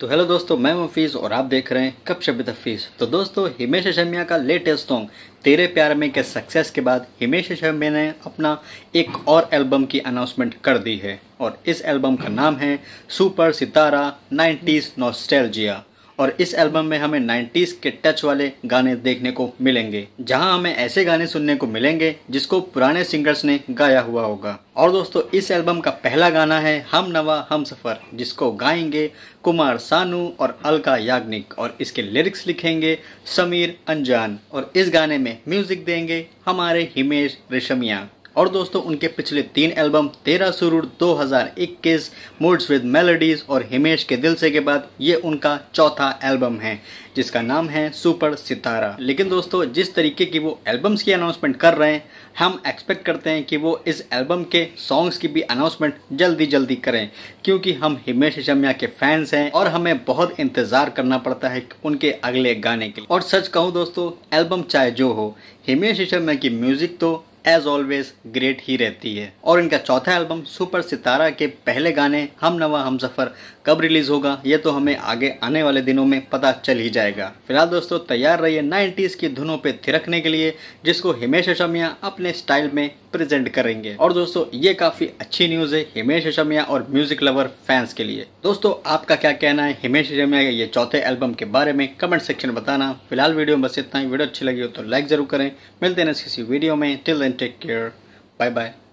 तो हेलो दोस्तों मैं मफीज और आप देख रहे हैं कब शब हफीज़ तो दोस्तों हिमेश शर्मिया का लेटेस्ट सॉन्ग तेरे प्यार में के सक्सेस के बाद हिमेश शर्मिया ने अपना एक और एल्बम की अनाउंसमेंट कर दी है और इस एल्बम का नाम है सुपर सितारा नाइन्टीज़ नोस्टेलजिया और इस एल्बम में हमें 90s के टच वाले गाने देखने को मिलेंगे जहां हमें ऐसे गाने सुनने को मिलेंगे जिसको पुराने सिंगर्स ने गाया हुआ होगा और दोस्तों इस एल्बम का पहला गाना है हम नवा हम सफ़र जिसको गाएंगे कुमार सानू और अलका याग्निक और इसके लिरिक्स लिखेंगे समीर अनजान और इस गाने में म्यूजिक देंगे हमारे हिमेश रेशमिया और दोस्तों उनके पिछले तीन एल्बम तेरह सुरूर 2021, मूड्स विद मेलोडीज और हिमेश के दिल से के बाद ये उनका चौथा एल्बम है जिसका नाम है सुपर सितारा लेकिन दोस्तों जिस तरीके की वो एल्बम्स की अनाउंसमेंट कर रहे हैं हम एक्सपेक्ट करते हैं कि वो इस एल्बम के सॉन्ग्स की भी अनाउंसमेंट जल्दी जल्दी करें क्योंकि हम हिमेश रेशमिया के फैंस हैं और हमें बहुत इंतजार करना पड़ता है उनके अगले गाने के लिए और सच कहूँ दोस्तों एल्बम चाहे जो हो हिमेश शर्मा की म्यूजिक तो एज ऑलवेज ग्रेट ही रहती है और इनका चौथा एल्बम सुपर सितारा के पहले गाने हम नवा हम सफ़र कब रिलीज होगा ये तो हमें आगे आने वाले दिनों में पता चल ही जाएगा फिलहाल दोस्तों तैयार रहिए नाइनटीज की धुनों पे थिरकने के लिए जिसको हिमेश रेशमिया अपने स्टाइल में प्रेजेंट करेंगे और दोस्तों ये काफी अच्छी न्यूज है हिमेश रेशमिया और म्यूजिक लवर फैंस के लिए दोस्तों आपका क्या कहना है हिमेश रेशमिया के ये चौथे एल्बम के बारे में कमेंट सेक्शन में बताना फिलहाल वीडियो में बस इतना ही वीडियो अच्छी लगी हो तो लाइक जरूर करें मिलते हैं किसी वीडियो में till then take care bye bye